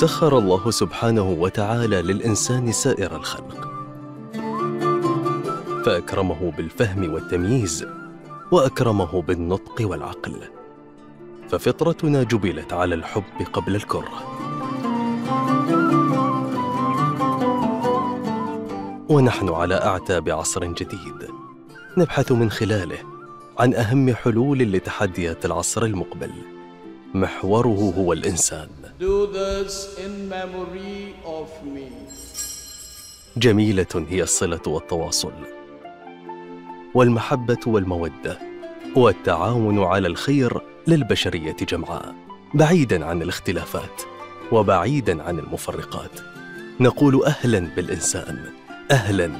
سخر الله سبحانه وتعالى للإنسان سائر الخلق فأكرمه بالفهم والتمييز وأكرمه بالنطق والعقل ففطرتنا جبلت على الحب قبل الكره ونحن على اعتاب عصر جديد نبحث من خلاله عن اهم حلول لتحديات العصر المقبل محوره هو الانسان Do this in memory of me. جميلة هي الصلة والتواصل والمحبة والمودة والتعاون على الخير للبشرية جمعاء بعيدا عن الاختلافات وبعيدا عن المفرقات نقول أهلا بالإنسان أهلا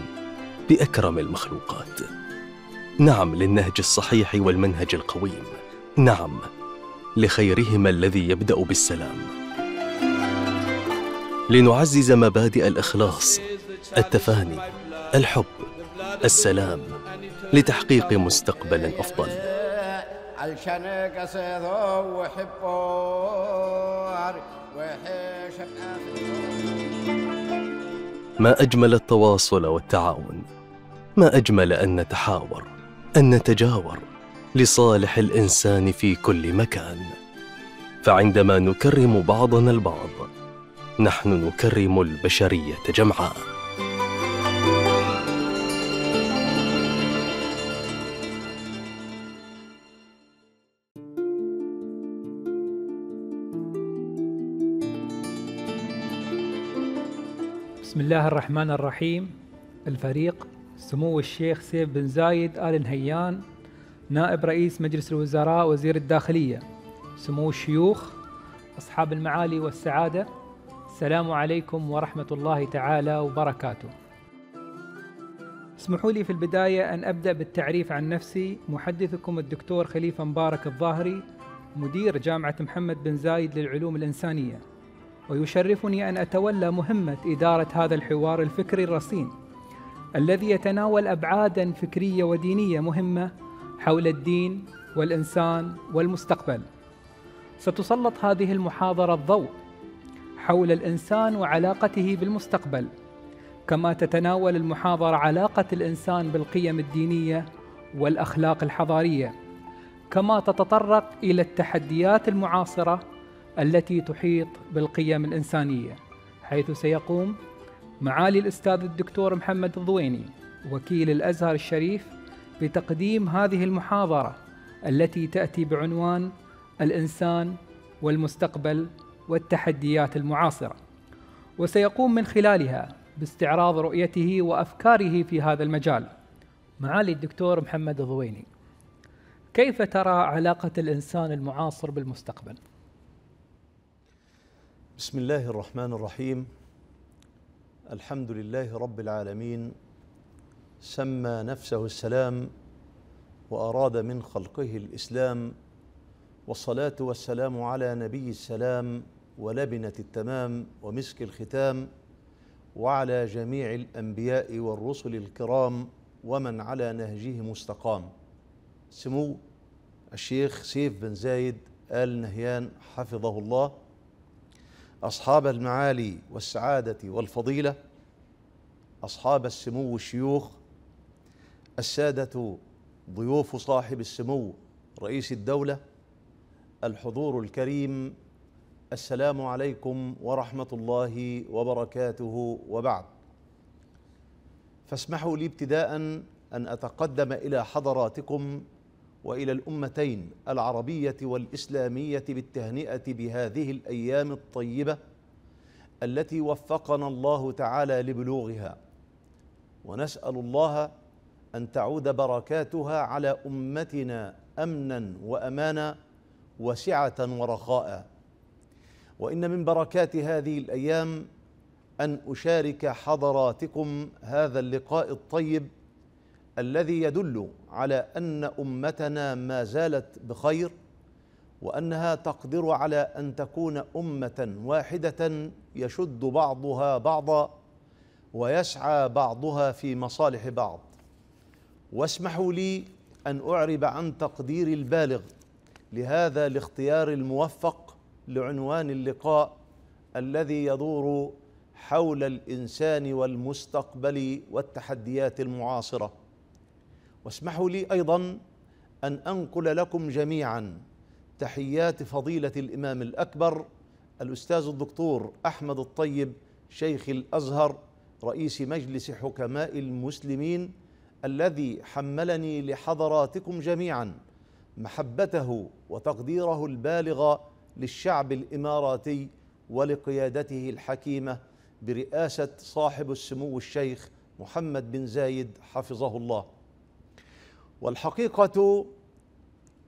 بأكرم المخلوقات نعم للنهج الصحيح والمنهج القويم نعم لخيرهما الذي يبدأ بالسلام لنعزز مبادئ الاخلاص التفاني الحب السلام لتحقيق مستقبل افضل ما اجمل التواصل والتعاون ما اجمل ان نتحاور ان نتجاور لصالح الانسان في كل مكان فعندما نكرم بعضنا البعض نحن نكرم البشرية جمعاء بسم الله الرحمن الرحيم الفريق سمو الشيخ سيف بن زايد آل نهيان نائب رئيس مجلس الوزراء وزير الداخلية سمو الشيوخ أصحاب المعالي والسعادة السلام عليكم ورحمة الله تعالى وبركاته. اسمحوا لي في البداية أن أبدأ بالتعريف عن نفسي محدثكم الدكتور خليفة مبارك الظاهري مدير جامعة محمد بن زايد للعلوم الإنسانية ويشرفني أن أتولى مهمة إدارة هذا الحوار الفكري الرصين الذي يتناول أبعادا فكرية ودينية مهمة حول الدين والإنسان والمستقبل. ستسلط هذه المحاضرة الضوء حول الإنسان وعلاقته بالمستقبل كما تتناول المحاضرة علاقة الإنسان بالقيم الدينية والأخلاق الحضارية كما تتطرق إلى التحديات المعاصرة التي تحيط بالقيم الإنسانية حيث سيقوم معالي الأستاذ الدكتور محمد الضويني وكيل الأزهر الشريف بتقديم هذه المحاضرة التي تأتي بعنوان الإنسان والمستقبل والتحديات المعاصرة وسيقوم من خلالها باستعراض رؤيته وأفكاره في هذا المجال معالي الدكتور محمد الضويني كيف ترى علاقة الإنسان المعاصر بالمستقبل؟ بسم الله الرحمن الرحيم الحمد لله رب العالمين سمى نفسه السلام وأراد من خلقه الإسلام والصلاة والسلام على نبي السلام ولبنة التمام ومسك الختام وعلى جميع الأنبياء والرسل الكرام ومن على نهجه مستقام سمو الشيخ سيف بن زايد آل نهيان حفظه الله أصحاب المعالي والسعادة والفضيلة أصحاب السمو الشيوخ السادة ضيوف صاحب السمو رئيس الدولة الحضور الكريم السلام عليكم ورحمه الله وبركاته وبعد فاسمحوا لي ابتداء ان اتقدم الى حضراتكم والى الامتين العربيه والاسلاميه بالتهنئه بهذه الايام الطيبه التي وفقنا الله تعالى لبلوغها ونسال الله ان تعود بركاتها على امتنا امنا وامانا وسعه ورخاء وان من بركات هذه الايام ان اشارك حضراتكم هذا اللقاء الطيب الذي يدل على ان امتنا ما زالت بخير وانها تقدر على ان تكون امه واحده يشد بعضها بعضا ويسعى بعضها في مصالح بعض واسمحوا لي ان اعرب عن تقديري البالغ لهذا الاختيار الموفق لعنوان اللقاء الذي يدور حول الانسان والمستقبل والتحديات المعاصره واسمحوا لي ايضا ان انقل لكم جميعا تحيات فضيله الامام الاكبر الاستاذ الدكتور احمد الطيب شيخ الازهر رئيس مجلس حكماء المسلمين الذي حملني لحضراتكم جميعا محبته وتقديره البالغ للشعب الاماراتي ولقيادته الحكيمه برئاسه صاحب السمو الشيخ محمد بن زايد حفظه الله والحقيقه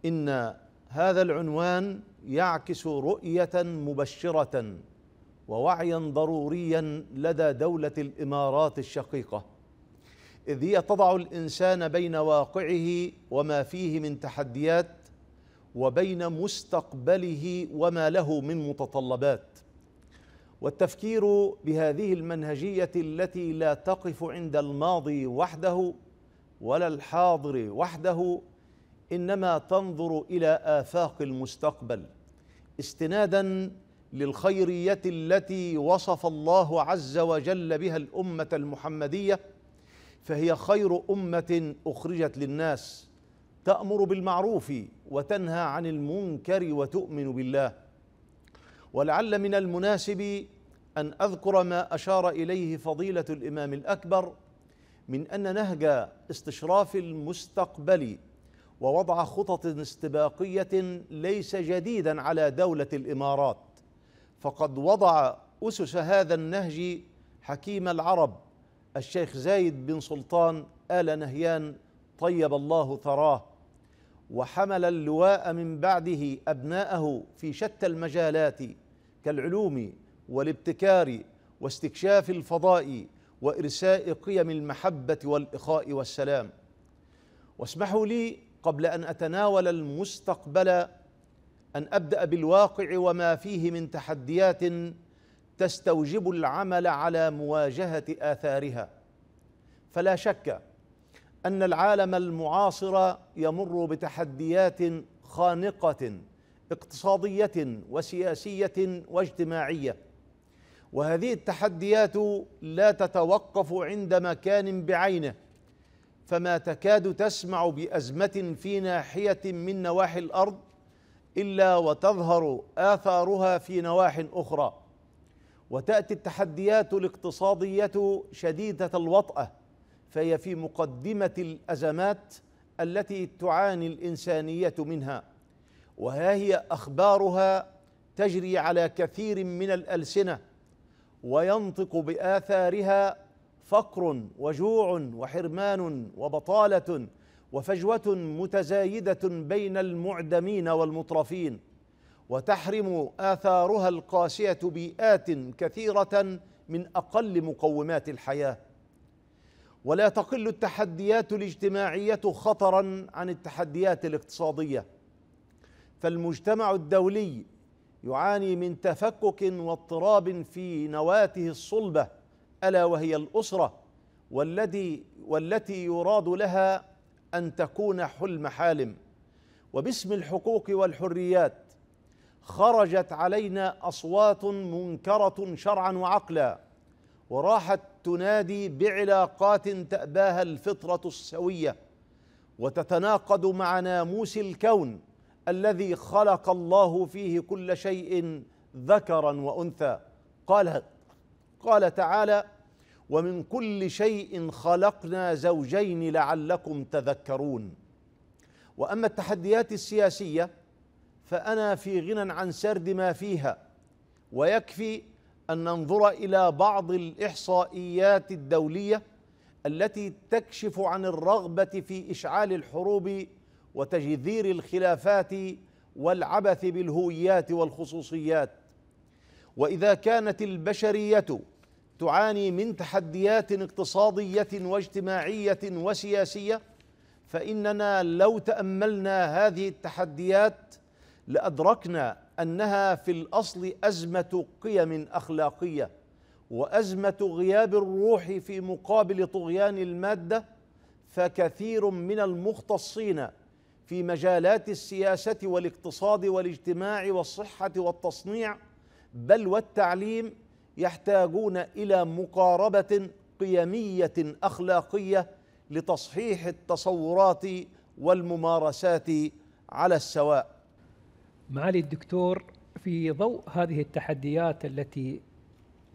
ان هذا العنوان يعكس رؤيه مبشره ووعيا ضروريا لدى دوله الامارات الشقيقه اذ هي تضع الانسان بين واقعه وما فيه من تحديات وبين مستقبله وما له من متطلبات والتفكير بهذه المنهجيه التي لا تقف عند الماضي وحده ولا الحاضر وحده انما تنظر الى افاق المستقبل استنادا للخيريه التي وصف الله عز وجل بها الامه المحمديه فهي خير امه اخرجت للناس تأمر بالمعروف وتنهى عن المنكر وتؤمن بالله ولعل من المناسب أن أذكر ما أشار إليه فضيلة الإمام الأكبر من أن نهج استشراف المستقبل ووضع خطط استباقية ليس جديدا على دولة الإمارات فقد وضع أسس هذا النهج حكيم العرب الشيخ زايد بن سلطان آل نهيان طيب الله ثراه وحمل اللواء من بعده أبناءه في شتى المجالات كالعلوم والابتكار واستكشاف الفضاء وإرساء قيم المحبة والإخاء والسلام واسمحوا لي قبل أن أتناول المستقبل أن أبدأ بالواقع وما فيه من تحديات تستوجب العمل على مواجهة آثارها فلا شك ان العالم المعاصر يمر بتحديات خانقه اقتصاديه وسياسيه واجتماعيه وهذه التحديات لا تتوقف عند مكان بعينه فما تكاد تسمع بازمه في ناحيه من نواحي الارض الا وتظهر اثارها في نواح اخرى وتاتي التحديات الاقتصاديه شديده الوطاه فهي في مقدمه الازمات التي تعاني الانسانيه منها وها هي اخبارها تجري على كثير من الالسنه وينطق باثارها فقر وجوع وحرمان وبطاله وفجوه متزايده بين المعدمين والمترفين وتحرم اثارها القاسيه بيئات كثيره من اقل مقومات الحياه ولا تقل التحديات الاجتماعيه خطرا عن التحديات الاقتصاديه فالمجتمع الدولي يعاني من تفكك واضطراب في نواته الصلبه الا وهي الاسره والذي والتي يراد لها ان تكون حلم حالم وباسم الحقوق والحريات خرجت علينا اصوات منكره شرعا وعقلا وراحت تنادي بعلاقات تأباها الفطرة السوية وتتناقض مع ناموس الكون الذي خلق الله فيه كل شيء ذكرا وأنثى قال قال تعالى ومن كل شيء خلقنا زوجين لعلكم تذكرون واما التحديات السياسيه فانا في غنى عن سرد ما فيها ويكفي أن ننظر إلى بعض الإحصائيات الدولية التي تكشف عن الرغبة في إشعال الحروب وتجذير الخلافات والعبث بالهويات والخصوصيات وإذا كانت البشرية تعاني من تحديات اقتصادية واجتماعية وسياسية فإننا لو تأملنا هذه التحديات لأدركنا انها في الاصل ازمه قيم اخلاقيه وازمه غياب الروح في مقابل طغيان الماده فكثير من المختصين في مجالات السياسه والاقتصاد والاجتماع والصحه والتصنيع بل والتعليم يحتاجون الى مقاربه قيميه اخلاقيه لتصحيح التصورات والممارسات على السواء معالي الدكتور في ضوء هذه التحديات التي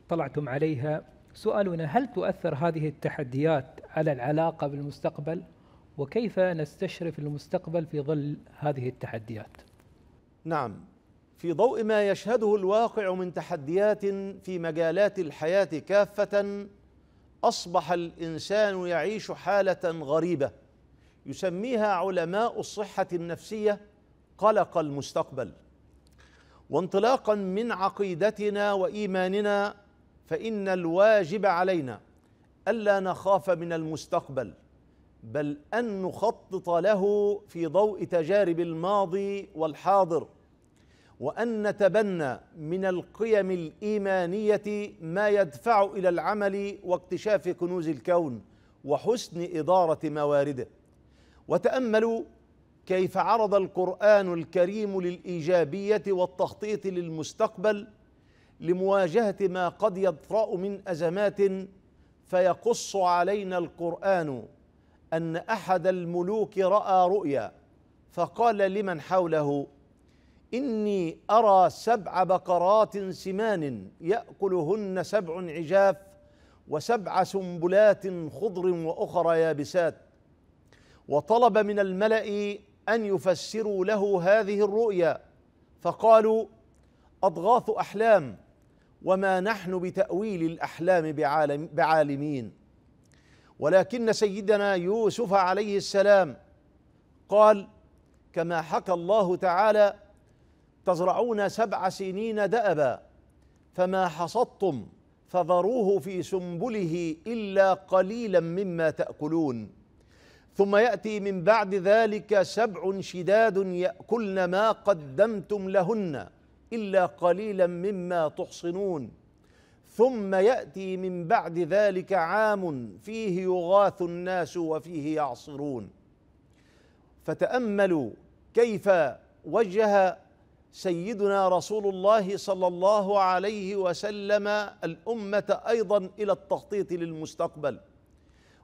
طلعتم عليها سؤالنا هل تؤثر هذه التحديات على العلاقة بالمستقبل وكيف نستشرف المستقبل في ظل هذه التحديات نعم في ضوء ما يشهده الواقع من تحديات في مجالات الحياة كافة أصبح الإنسان يعيش حالة غريبة يسميها علماء الصحة النفسية قلق المستقبل وانطلاقا من عقيدتنا وايماننا فان الواجب علينا الا نخاف من المستقبل بل ان نخطط له في ضوء تجارب الماضي والحاضر وان نتبنى من القيم الايمانيه ما يدفع الى العمل واكتشاف كنوز الكون وحسن اداره موارده وتاملوا كيف عرض القرآن الكريم للإيجابية والتخطيط للمستقبل لمواجهة ما قد يطرأ من أزمات فيقص علينا القرآن أن أحد الملوك رأى رؤيا فقال لمن حوله إني أرى سبع بقرات سمان يأكلهن سبع عجاف وسبع سنبلات خضر وأخرى يابسات وطلب من الملأ ان يفسروا له هذه الرؤيا فقالوا اضغاث احلام وما نحن بتاويل الاحلام بعالم بعالمين ولكن سيدنا يوسف عليه السلام قال كما حكى الله تعالى تزرعون سبع سنين دأبا فما حصدتم فذروه في سنبله الا قليلا مما تاكلون ثم يأتي من بعد ذلك سبع شداد يأكلن ما قدمتم لهن إلا قليلا مما تحصنون ثم يأتي من بعد ذلك عام فيه يغاث الناس وفيه يعصرون فتأملوا كيف وجه سيدنا رسول الله صلى الله عليه وسلم الأمة أيضا إلى التخطيط للمستقبل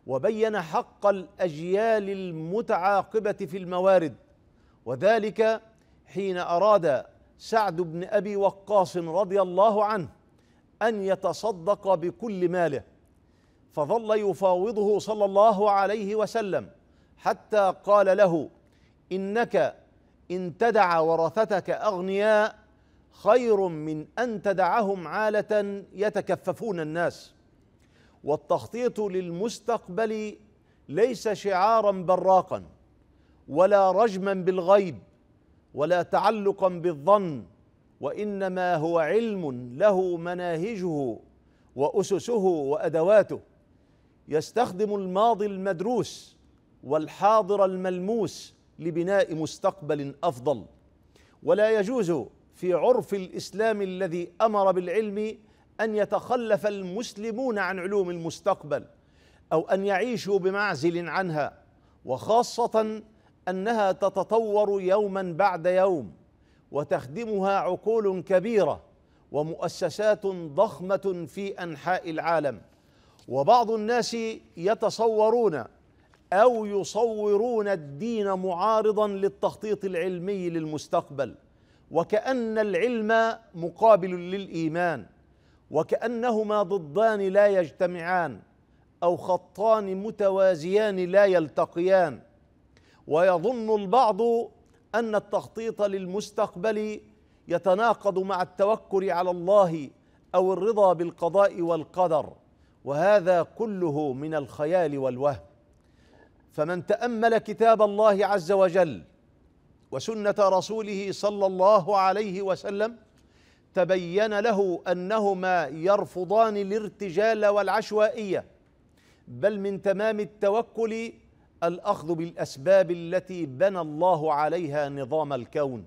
وبين حق الاجيال المتعاقبه في الموارد وذلك حين اراد سعد بن ابي وقاص رضي الله عنه ان يتصدق بكل ماله فظل يفاوضه صلى الله عليه وسلم حتى قال له انك ان تدع ورثتك اغنياء خير من ان تدعهم عاله يتكففون الناس والتخطيط للمستقبل ليس شعارا براقا ولا رجما بالغيب ولا تعلقا بالظن وانما هو علم له مناهجه واسسه وادواته يستخدم الماضي المدروس والحاضر الملموس لبناء مستقبل افضل ولا يجوز في عرف الاسلام الذي امر بالعلم ان يتخلف المسلمون عن علوم المستقبل او ان يعيشوا بمعزل عنها وخاصه انها تتطور يوما بعد يوم وتخدمها عقول كبيره ومؤسسات ضخمه في انحاء العالم وبعض الناس يتصورون او يصورون الدين معارضا للتخطيط العلمي للمستقبل وكان العلم مقابل للايمان وكأنهما ضدان لا يجتمعان أو خطان متوازيان لا يلتقيان ويظن البعض أن التخطيط للمستقبل يتناقض مع التوكل على الله أو الرضا بالقضاء والقدر وهذا كله من الخيال والوهم فمن تامل كتاب الله عز وجل وسنه رسوله صلى الله عليه وسلم تبين له انهما يرفضان الارتجال والعشوائيه بل من تمام التوكل الاخذ بالاسباب التي بنى الله عليها نظام الكون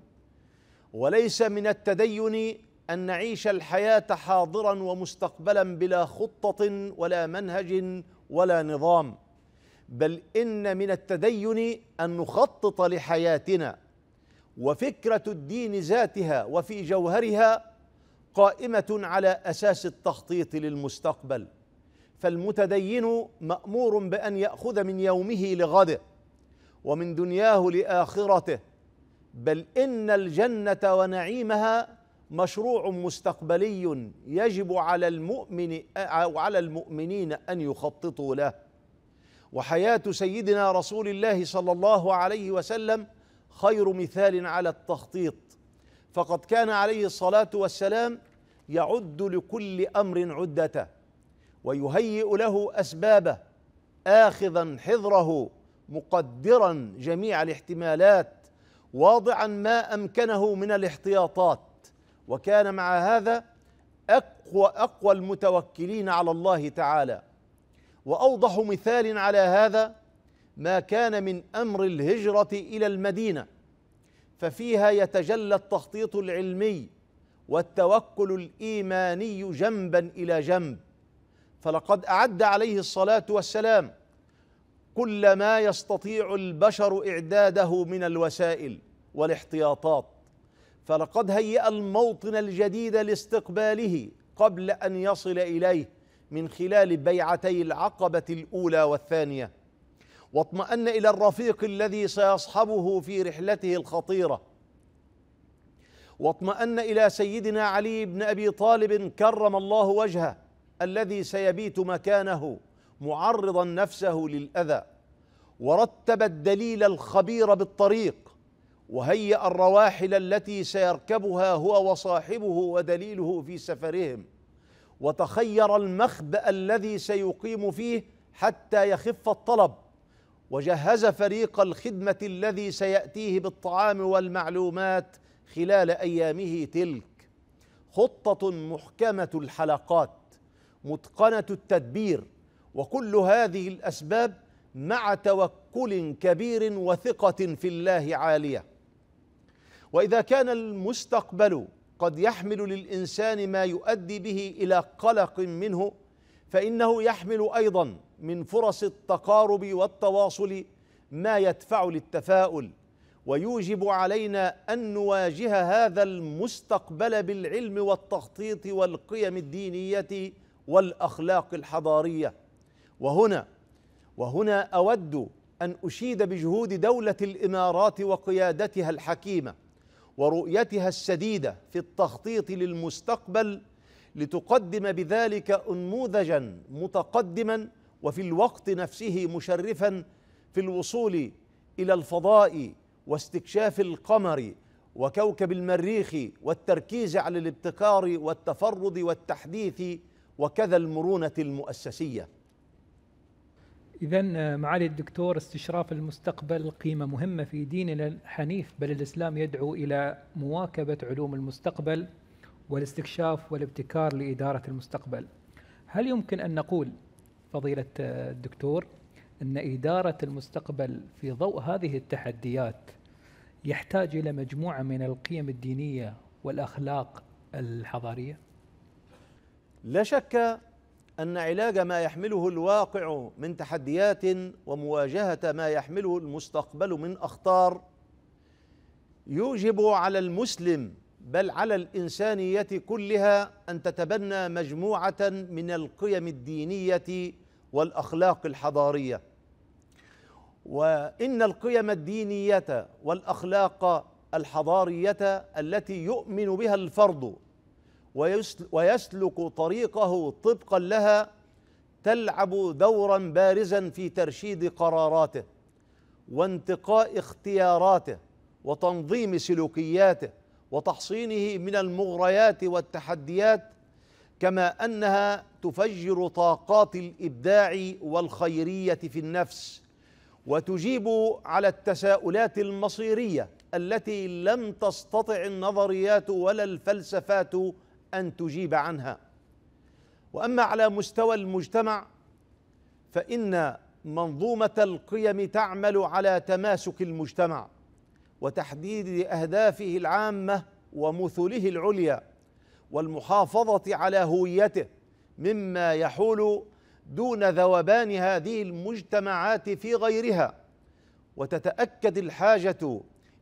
وليس من التدين ان نعيش الحياه حاضرا ومستقبلا بلا خطه ولا منهج ولا نظام بل ان من التدين ان نخطط لحياتنا وفكره الدين ذاتها وفي جوهرها قائمه على اساس التخطيط للمستقبل فالمتدين مامور بان ياخذ من يومه لغده ومن دنياه لاخرته بل ان الجنه ونعيمها مشروع مستقبلي يجب على المؤمن وعلى المؤمنين ان يخططوا له وحياه سيدنا رسول الله صلى الله عليه وسلم خير مثال على التخطيط فقد كان عليه الصلاة والسلام يعد لكل أمر عدته ويهيئ له أسبابه آخذا حذره مقدرا جميع الاحتمالات واضعا ما أمكنه من الاحتياطات وكان مع هذا أقوى أقوى المتوكلين على الله تعالى وأوضح مثال على هذا ما كان من أمر الهجرة إلى المدينة ففيها يتجلى التخطيط العلمي والتوكل الايماني جنبا الى جنب فلقد اعد عليه الصلاه والسلام كل ما يستطيع البشر اعداده من الوسائل والاحتياطات فلقد هيأ الموطن الجديد لاستقباله قبل ان يصل اليه من خلال بيعتي العقبه الاولى والثانيه واطمأن إلى الرفيق الذي سيصحبه في رحلته الخطيرة واطمأن إلى سيدنا علي بن أبي طالب كرم الله وجهه الذي سيبيت مكانه معرضا نفسه للأذى ورتب الدليل الخبير بالطريق وهيأ الرواحل التي سيركبها هو وصاحبه ودليله في سفرهم وتخير المخبأ الذي سيقيم فيه حتى يخف الطلب وجهز فريق الخدمه الذي سياتيه بالطعام والمعلومات خلال ايامه تلك خطه محكمه الحلقات متقنه التدبير وكل هذه الاسباب مع توكل كبير وثقه في الله عاليه واذا كان المستقبل قد يحمل للانسان ما يؤدي به الى قلق منه فانه يحمل ايضا من فرص التقارب والتواصل ما يدفع للتفاؤل ويوجب علينا ان نواجه هذا المستقبل بالعلم والتخطيط والقيم الدينيه والاخلاق الحضاريه وهنا وهنا اود ان اشيد بجهود دوله الامارات وقيادتها الحكيمه ورؤيتها السديده في التخطيط للمستقبل لتقدم بذلك انموذجا متقدما وفي الوقت نفسه مشرفا في الوصول الى الفضاء واستكشاف القمر وكوكب المريخ والتركيز على الابتكار والتفرد والتحديث وكذا المرونه المؤسسيه. اذا آه، معالي الدكتور استشراف المستقبل قيمه مهمه في ديننا الحنيف بل الاسلام يدعو الى مواكبه علوم المستقبل والاستكشاف والابتكار لإدارة المستقبل هل يمكن أن نقول فضيلة الدكتور أن إدارة المستقبل في ضوء هذه التحديات يحتاج إلى مجموعة من القيم الدينية والأخلاق الحضارية؟ لا شك أن علاج ما يحمله الواقع من تحديات ومواجهة ما يحمله المستقبل من أخطار يوجب على المسلم بل على الانسانيه كلها ان تتبنى مجموعه من القيم الدينيه والاخلاق الحضاريه وان القيم الدينيه والاخلاق الحضاريه التي يؤمن بها الفرد ويسلك طريقه طبقا لها تلعب دورا بارزا في ترشيد قراراته وانتقاء اختياراته وتنظيم سلوكياته وتحصينه من المغريات والتحديات كما انها تفجر طاقات الابداع والخيريه في النفس وتجيب على التساؤلات المصيريه التي لم تستطع النظريات ولا الفلسفات ان تجيب عنها واما على مستوى المجتمع فان منظومه القيم تعمل على تماسك المجتمع وتحديد اهدافه العامه ومثله العليا والمحافظه على هويته مما يحول دون ذوبان هذه المجتمعات في غيرها وتتاكد الحاجه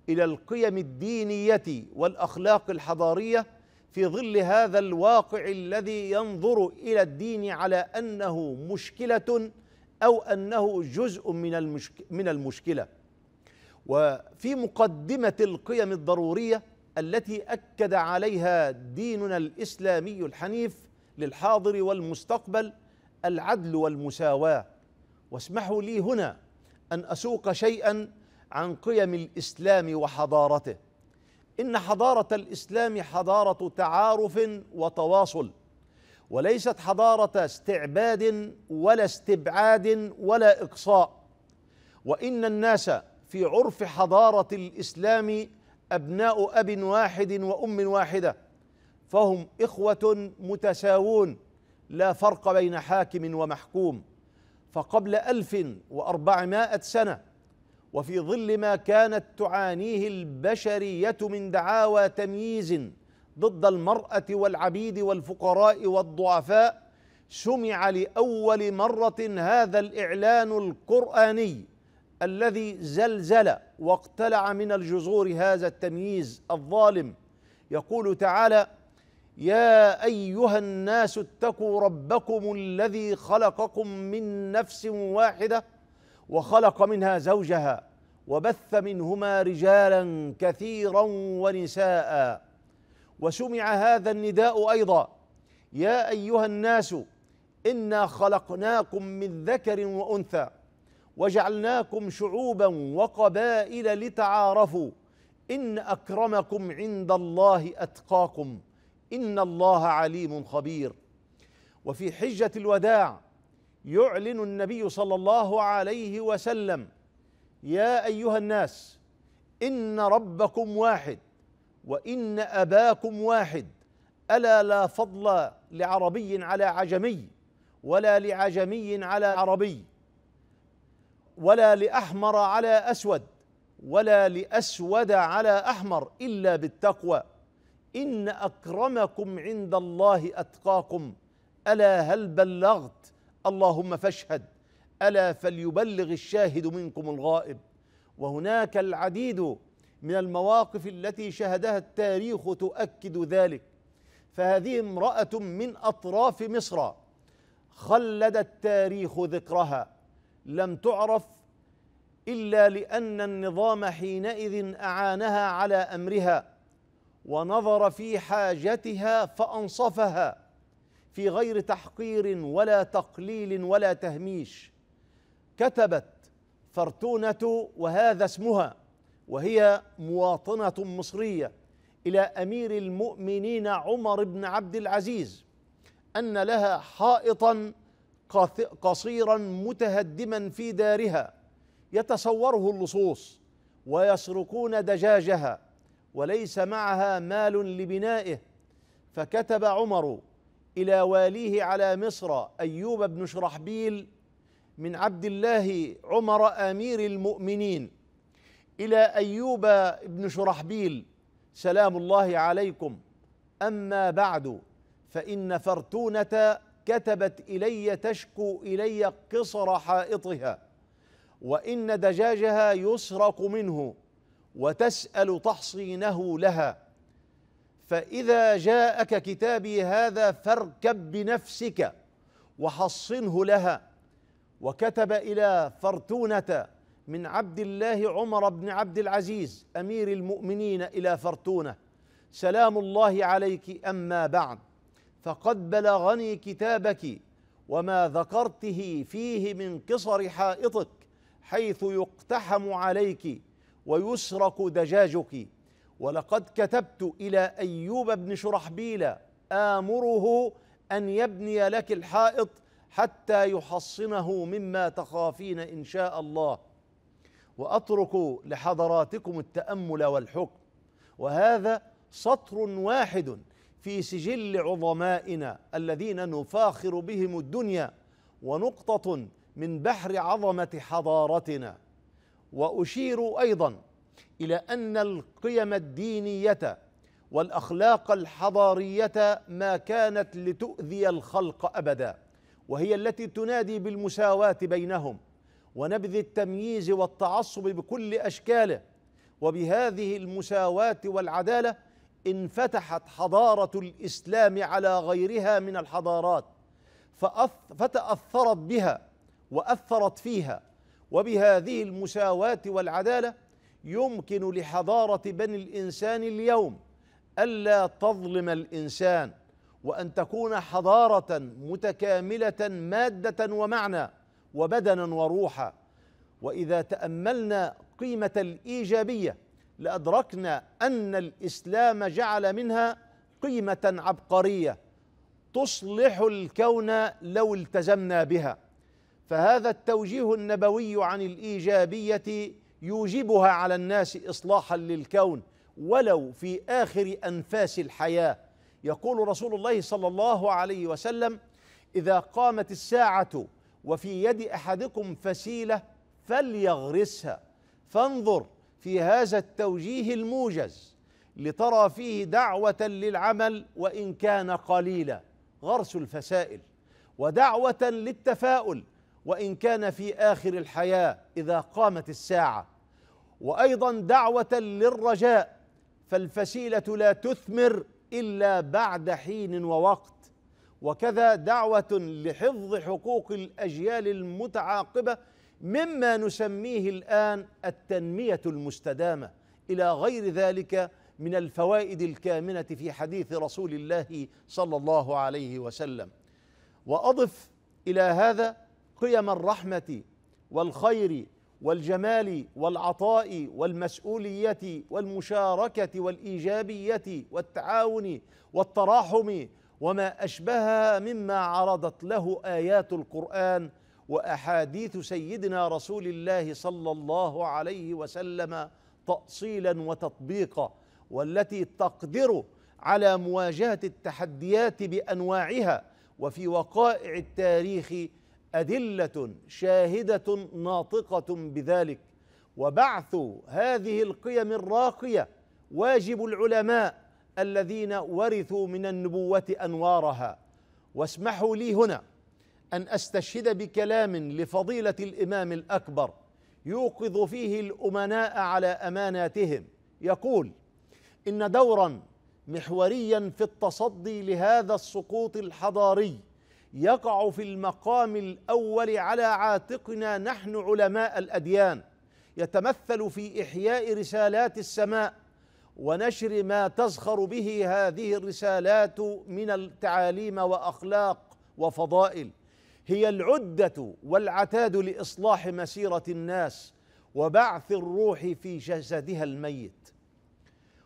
الى القيم الدينيه والاخلاق الحضاريه في ظل هذا الواقع الذي ينظر الى الدين على انه مشكله او انه جزء من المشك من المشكله وفي مقدمة القيم الضرورية التي أكد عليها ديننا الإسلامي الحنيف للحاضر والمستقبل العدل والمساواة واسمحوا لي هنا أن أسوق شيئا عن قيم الإسلام وحضارته إن حضارة الإسلام حضارة تعارف وتواصل وليست حضارة استعباد ولا استبعاد ولا إقصاء وإن الناس في عرف حضارة الإسلام أبناء أب واحد وأم واحدة فهم إخوة متساوون لا فرق بين حاكم ومحكوم فقبل ألف وأربعمائة سنة وفي ظل ما كانت تعانيه البشرية من دعاوى تمييز ضد المرأة والعبيد والفقراء والضعفاء سمع لأول مرة هذا الإعلان القرآني الذي زلزل واقتلع من الجذور هذا التمييز الظالم يقول تعالى يا ايها الناس اتقوا ربكم الذي خلقكم من نفس واحده وخلق منها زوجها وبث منهما رجالا كثيرا ونساء وسمع هذا النداء ايضا يا ايها الناس انا خلقناكم من ذكر وانثى وجعلناكم شعوبا وقبائل لتعارفوا ان اكرمكم عند الله اتقاكم ان الله عليم خبير وفي حجه الوداع يعلن النبي صلى الله عليه وسلم يا ايها الناس ان ربكم واحد وان اباكم واحد الا لا فضل لعربي على عجمي ولا لعجمي على عربي ولا لأحمر على أسود ولا لأسود على أحمر إلا بالتقوى إن أكرمكم عند الله أتقاكم ألا هل بلغت اللهم فاشهد ألا فليبلغ الشاهد منكم الغائب وهناك العديد من المواقف التي شهدها التاريخ تؤكد ذلك فهذه امرأة من أطراف مصر خلد التاريخ ذكرها لم تعرف الا لان النظام حينئذ اعانها على امرها ونظر في حاجتها فانصفها في غير تحقير ولا تقليل ولا تهميش كتبت فرتونه وهذا اسمها وهي مواطنه مصريه الى امير المؤمنين عمر بن عبد العزيز ان لها حائطا قصيرا متهدما في دارها يتصوره اللصوص ويسرقون دجاجها وليس معها مال لبنائه فكتب عمر الى واليه على مصر ايوب بن شرحبيل من عبد الله عمر امير المؤمنين الى ايوب بن شرحبيل سلام الله عليكم اما بعد فان فرتونه كتبت الي تشكو الي قصر حائطها وان دجاجها يسرق منه وتسال تحصينه لها فاذا جاءك كتابي هذا فاركب بنفسك وحصنه لها وكتب الى فرتونه من عبد الله عمر بن عبد العزيز امير المؤمنين الى فرتونه سلام الله عليك اما بعد فقد بلغني كتابك وما ذكرته فيه من قصر حائطك حيث يقتحم عليك ويسرق دجاجك ولقد كتبت الى ايوب بن شرحبيل امره ان يبني لك الحائط حتى يحصنه مما تخافين ان شاء الله واترك لحضراتكم التامل والحكم وهذا سطر واحد في سجل عظمائنا الذين نفاخر بهم الدنيا ونقطة من بحر عظمة حضارتنا وأشير أيضا إلى أن القيم الدينية والأخلاق الحضارية ما كانت لتؤذي الخلق أبدا وهي التي تنادي بالمساواة بينهم ونبذ التمييز والتعصب بكل أشكاله وبهذه المساواة والعدالة انفتحت حضاره الاسلام على غيرها من الحضارات فتاثرت بها واثرت فيها وبهذه المساواه والعداله يمكن لحضاره بني الانسان اليوم الا تظلم الانسان وان تكون حضاره متكامله ماده ومعنى وبدنا وروحا واذا تاملنا قيمه الايجابيه لادركنا ان الاسلام جعل منها قيمه عبقريه تصلح الكون لو التزمنا بها فهذا التوجيه النبوي عن الايجابيه يوجبها على الناس اصلاحا للكون ولو في اخر انفاس الحياه يقول رسول الله صلى الله عليه وسلم اذا قامت الساعه وفي يد احدكم فسيله فليغرسها فانظر في هذا التوجيه الموجز لترى فيه دعوة للعمل وإن كان قليلا غرس الفسائل ودعوة للتفاؤل وإن كان في آخر الحياة إذا قامت الساعة وأيضا دعوة للرجاء فالفسيلة لا تثمر إلا بعد حين ووقت وكذا دعوة لحفظ حقوق الأجيال المتعاقبة مما نسميه الان التنميه المستدامه الى غير ذلك من الفوائد الكامنه في حديث رسول الله صلى الله عليه وسلم واضف الى هذا قيم الرحمه والخير والجمال والعطاء والمسؤوليه والمشاركه والايجابيه والتعاون والتراحم وما اشبهها مما عرضت له ايات القران واحاديث سيدنا رسول الله صلى الله عليه وسلم تاصيلا وتطبيقا والتي تقدر على مواجهه التحديات بانواعها وفي وقائع التاريخ ادله شاهده ناطقه بذلك وبعث هذه القيم الراقيه واجب العلماء الذين ورثوا من النبوه انوارها واسمحوا لي هنا ان استشهد بكلام لفضيله الامام الاكبر يوقظ فيه الامناء على اماناتهم يقول ان دورا محوريا في التصدي لهذا السقوط الحضاري يقع في المقام الاول على عاتقنا نحن علماء الاديان يتمثل في احياء رسالات السماء ونشر ما تزخر به هذه الرسالات من التعاليم واخلاق وفضائل هي العده والعتاد لاصلاح مسيره الناس وبعث الروح في جسدها الميت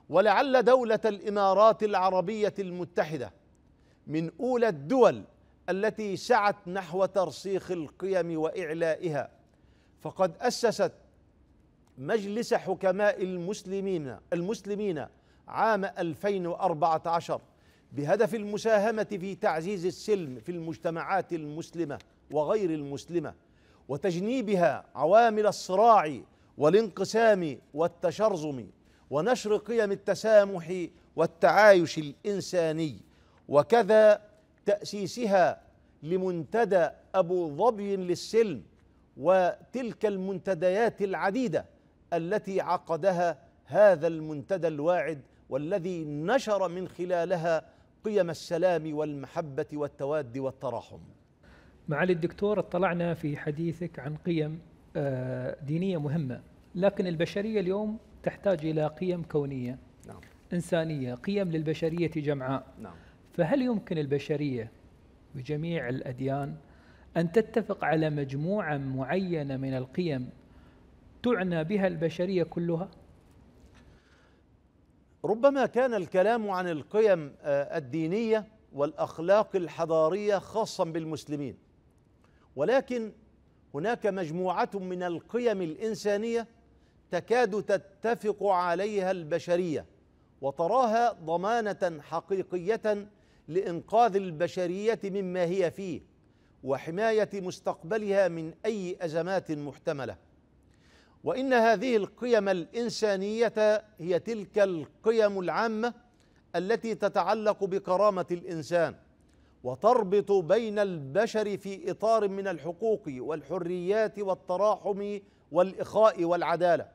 ولعل دوله الامارات العربيه المتحده من اولى الدول التي سعت نحو ترسيخ القيم واعلائها فقد اسست مجلس حكماء المسلمين المسلمين عام 2014 بهدف المساهمه في تعزيز السلم في المجتمعات المسلمه وغير المسلمه وتجنيبها عوامل الصراع والانقسام والتشرذم ونشر قيم التسامح والتعايش الانساني وكذا تاسيسها لمنتدى ابو ظبي للسلم وتلك المنتديات العديده التي عقدها هذا المنتدى الواعد والذي نشر من خلالها قيم السلام والمحبة والتواد والتراحم معالي الدكتور اطلعنا في حديثك عن قيم آه، دينية مهمة لكن البشرية اليوم تحتاج إلى قيم كونية نعم. إنسانية قيم للبشرية جمعاء نعم. فهل يمكن البشرية بجميع الأديان أن تتفق على مجموعة معينة من القيم تعنى بها البشرية كلها؟ ربما كان الكلام عن القيم آه، الدينيه والاخلاق الحضاريه خاصا بالمسلمين ولكن هناك مجموعه من القيم الانسانيه تكاد تتفق عليها البشريه وتراها ضمانه حقيقيه لانقاذ البشريه مما هي فيه وحمايه مستقبلها من اي ازمات محتمله وان هذه القيم الانسانيه هي تلك القيم العامه التي تتعلق بكرامه الانسان وتربط بين البشر في اطار من الحقوق والحريات والتراحم والاخاء والعداله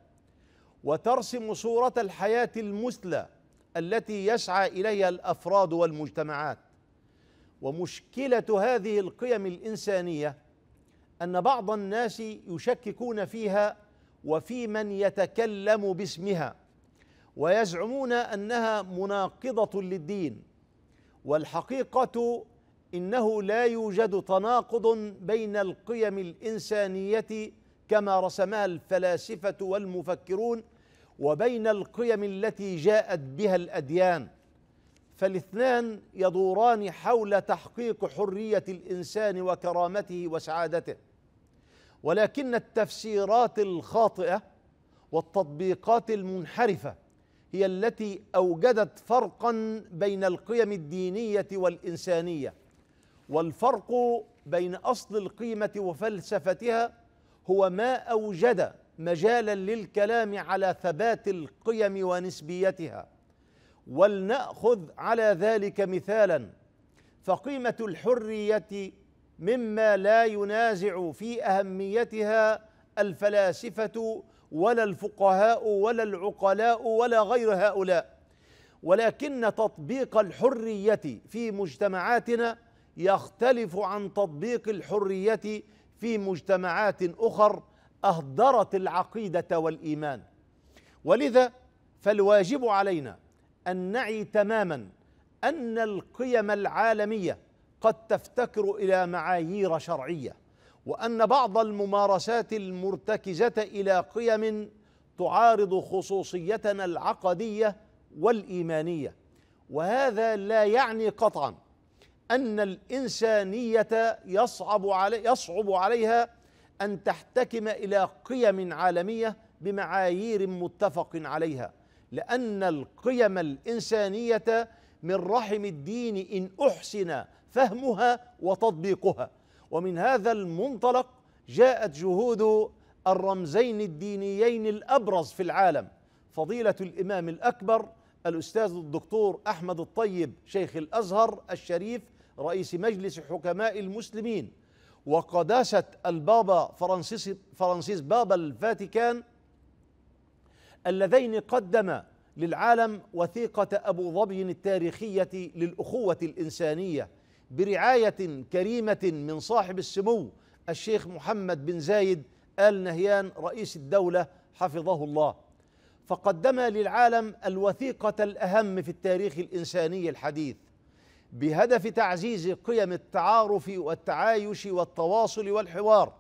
وترسم صوره الحياه المثلى التي يسعى اليها الافراد والمجتمعات ومشكله هذه القيم الانسانيه ان بعض الناس يشككون فيها وفي من يتكلم باسمها ويزعمون انها مناقضه للدين والحقيقه انه لا يوجد تناقض بين القيم الانسانيه كما رسمها الفلاسفه والمفكرون وبين القيم التي جاءت بها الاديان فالاثنان يدوران حول تحقيق حريه الانسان وكرامته وسعادته ولكن التفسيرات الخاطئه والتطبيقات المنحرفه هي التي اوجدت فرقا بين القيم الدينيه والانسانيه والفرق بين اصل القيمه وفلسفتها هو ما اوجد مجالا للكلام على ثبات القيم ونسبيتها ولناخذ على ذلك مثالا فقيمه الحريه مما لا ينازع في اهميتها الفلاسفه ولا الفقهاء ولا العقلاء ولا غير هؤلاء ولكن تطبيق الحريه في مجتمعاتنا يختلف عن تطبيق الحريه في مجتمعات اخر اهدرت العقيده والايمان ولذا فالواجب علينا ان نعي تماما ان القيم العالميه قد تفتكر الى معايير شرعيه وان بعض الممارسات المرتكزه الى قيم تعارض خصوصيتنا العقديه والايمانيه وهذا لا يعني قطعا ان الانسانيه يصعب علي يصعب عليها ان تحتكم الى قيم عالميه بمعايير متفق عليها لان القيم الانسانيه من رحم الدين ان احسن فهمها وتطبيقها ومن هذا المنطلق جاءت جهود الرمزين الدينيين الابرز في العالم فضيله الامام الاكبر الاستاذ الدكتور احمد الطيب شيخ الازهر الشريف رئيس مجلس حكماء المسلمين وقداسه البابا فرانسيس فرانسيس بابا الفاتيكان اللذين قدما للعالم وثيقه ابو ظبي التاريخيه للاخوه الانسانيه برعايه كريمه من صاحب السمو الشيخ محمد بن زايد ال نهيان رئيس الدوله حفظه الله فقدم للعالم الوثيقه الاهم في التاريخ الانساني الحديث بهدف تعزيز قيم التعارف والتعايش والتواصل والحوار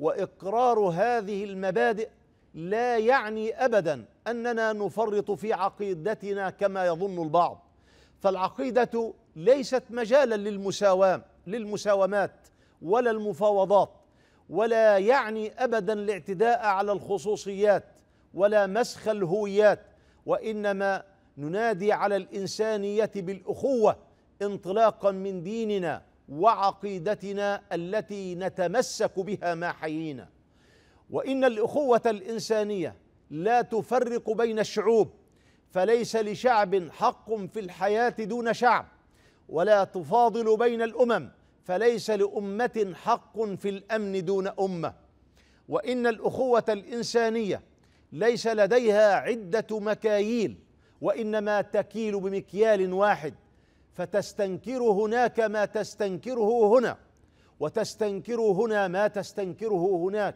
واقرار هذه المبادئ لا يعني ابدا اننا نفرط في عقيدتنا كما يظن البعض فالعقيده ليست مجالا للمساواه للمساومات ولا المفاوضات ولا يعني ابدا الاعتداء على الخصوصيات ولا مسخ الهويات وانما ننادي على الانسانيه بالاخوه انطلاقا من ديننا وعقيدتنا التي نتمسك بها ما حيينا وان الاخوه الانسانيه لا تفرق بين الشعوب فليس لشعب حق في الحياه دون شعب ولا تفاضل بين الامم فليس لامه حق في الامن دون امه وان الاخوه الانسانيه ليس لديها عده مكاييل وانما تكيل بمكيال واحد فتستنكر هناك ما تستنكره هنا وتستنكر هنا ما تستنكره هناك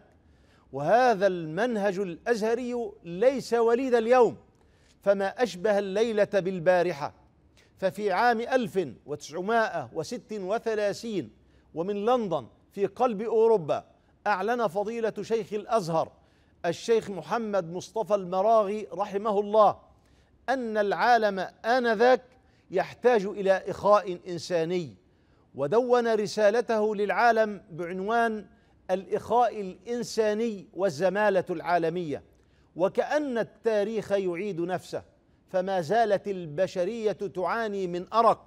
وهذا المنهج الازهري ليس وليد اليوم فما اشبه الليله بالبارحه ففي عام 1936 ومن لندن في قلب أوروبا أعلن فضيلة شيخ الأزهر الشيخ محمد مصطفى المراغي رحمه الله أن العالم آنذاك يحتاج إلى إخاء إنساني ودون رسالته للعالم بعنوان الإخاء الإنساني والزمالة العالمية وكأن التاريخ يعيد نفسه فما زالت البشريه تعاني من ارق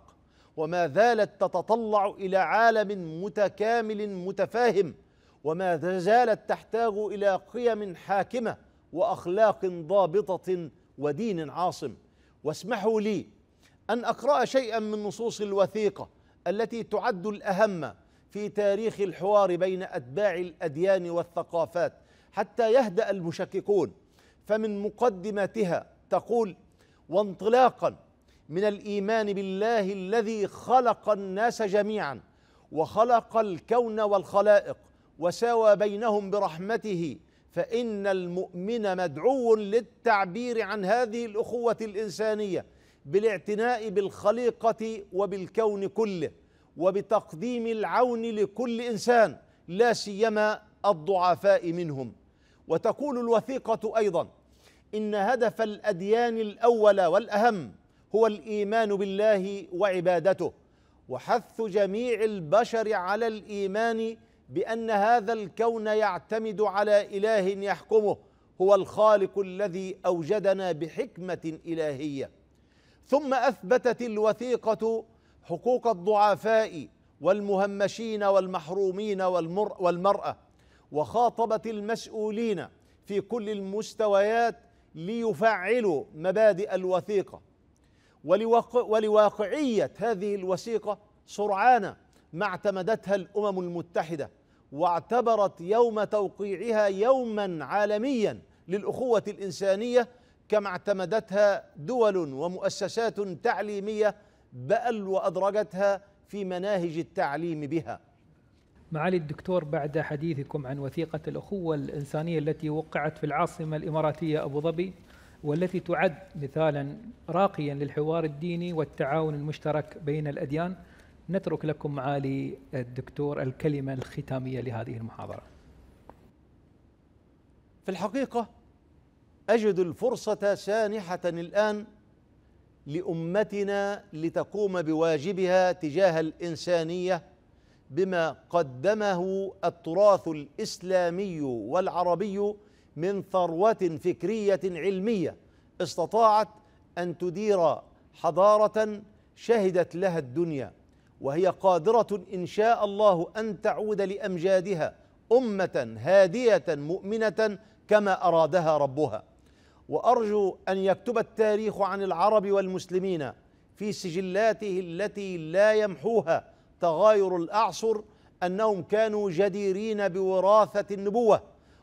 وما زالت تتطلع الى عالم متكامل متفاهم وما زالت تحتاج الى قيم حاكمه واخلاق ضابطه ودين عاصم واسمحوا لي ان اقرا شيئا من نصوص الوثيقه التي تعد الاهم في تاريخ الحوار بين اتباع الاديان والثقافات حتى يهدا المشككون فمن مقدمتها تقول وانطلاقا من الايمان بالله الذي خلق الناس جميعا وخلق الكون والخلائق وساوى بينهم برحمته فان المؤمن مدعو للتعبير عن هذه الاخوه الانسانيه بالاعتناء بالخليقه وبالكون كله وبتقديم العون لكل انسان لا سيما الضعفاء منهم وتقول الوثيقه ايضا إن هدف الأديان الأول والأهم هو الإيمان بالله وعبادته وحث جميع البشر على الإيمان بأن هذا الكون يعتمد على إله يحكمه هو الخالق الذي أوجدنا بحكمة إلهية ثم أثبتت الوثيقة حقوق الضعفاء والمهمشين والمحرومين والمرأة وخاطبت المسؤولين في كل المستويات ليفعلوا مبادئ الوثيقة ولواقعية هذه الوثيقة سرعان ما اعتمدتها الأمم المتحدة واعتبرت يوم توقيعها يوما عالميا للأخوة الإنسانية كما اعتمدتها دول ومؤسسات تعليمية بأل وأدرجتها في مناهج التعليم بها معالي الدكتور بعد حديثكم عن وثيقة الأخوة الإنسانية التي وقعت في العاصمة الإماراتية أبو ظبي والتي تعد مثالا راقيا للحوار الديني والتعاون المشترك بين الأديان نترك لكم معالي الدكتور الكلمة الختامية لهذه المحاضرة في الحقيقة أجد الفرصة سانحة الآن لأمتنا لتقوم بواجبها تجاه الإنسانية بما قدمه التراث الاسلامي والعربي من ثروه فكريه علميه استطاعت ان تدير حضاره شهدت لها الدنيا وهي قادره ان شاء الله ان تعود لامجادها امه هاديه مؤمنه كما ارادها ربها وارجو ان يكتب التاريخ عن العرب والمسلمين في سجلاته التي لا يمحوها تغاير الأعصر أنهم كانوا جديرين بوراثة النبوة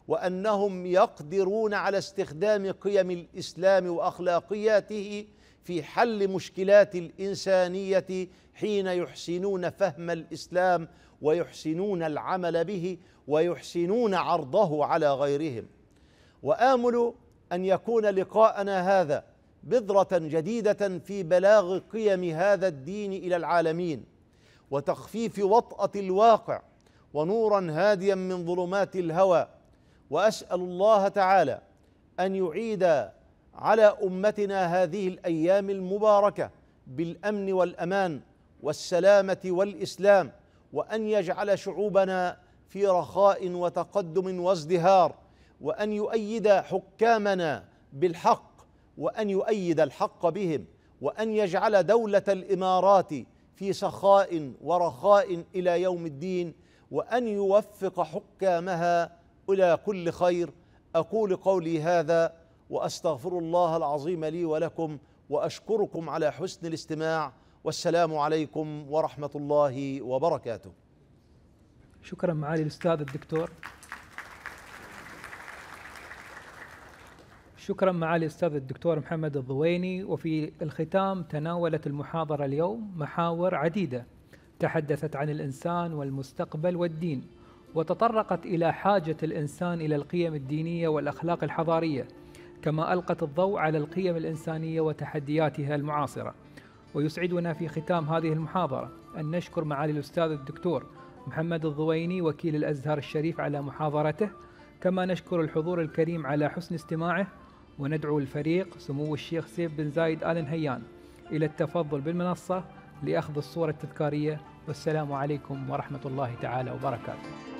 وأنهم يقدرون على استخدام قيم الإسلام وأخلاقياته في حل مشكلات الإنسانية حين يحسنون فهم الإسلام ويحسنون العمل به ويحسنون عرضه على غيرهم وآمل أن يكون لقاءنا هذا بذرة جديدة في بلاغ قيم هذا الدين إلى العالمين وتخفيف وطأة الواقع ونورا هاديا من ظلمات الهوى وأسأل الله تعالى أن يعيد على أمتنا هذه الأيام المباركة بالأمن والأمان والسلامة والإسلام وأن يجعل شعوبنا في رخاء وتقدم وازدهار وأن يؤيد حكامنا بالحق وأن يؤيد الحق بهم وأن يجعل دولة الإمارات في سخاء ورخاء الى يوم الدين وان يوفق حكامها الى كل خير اقول قولي هذا واستغفر الله العظيم لي ولكم واشكركم على حسن الاستماع والسلام عليكم ورحمه الله وبركاته شكرا معالي الاستاذ الدكتور شكرا معالي الاستاذ الدكتور محمد الضويني وفي الختام تناولت المحاضره اليوم محاور عديده تحدثت عن الانسان والمستقبل والدين وتطرقت الى حاجه الانسان الى القيم الدينيه والاخلاق الحضاريه كما القت الضوء على القيم الانسانيه وتحدياتها المعاصره ويسعدنا في ختام هذه المحاضره ان نشكر معالي الاستاذ الدكتور محمد الضويني وكيل الازهر الشريف على محاضرته كما نشكر الحضور الكريم على حسن استماعه وندعو الفريق سمو الشيخ سيف بن زايد آل نهيان إلى التفضل بالمنصة لأخذ الصورة التذكارية والسلام عليكم ورحمة الله تعالى وبركاته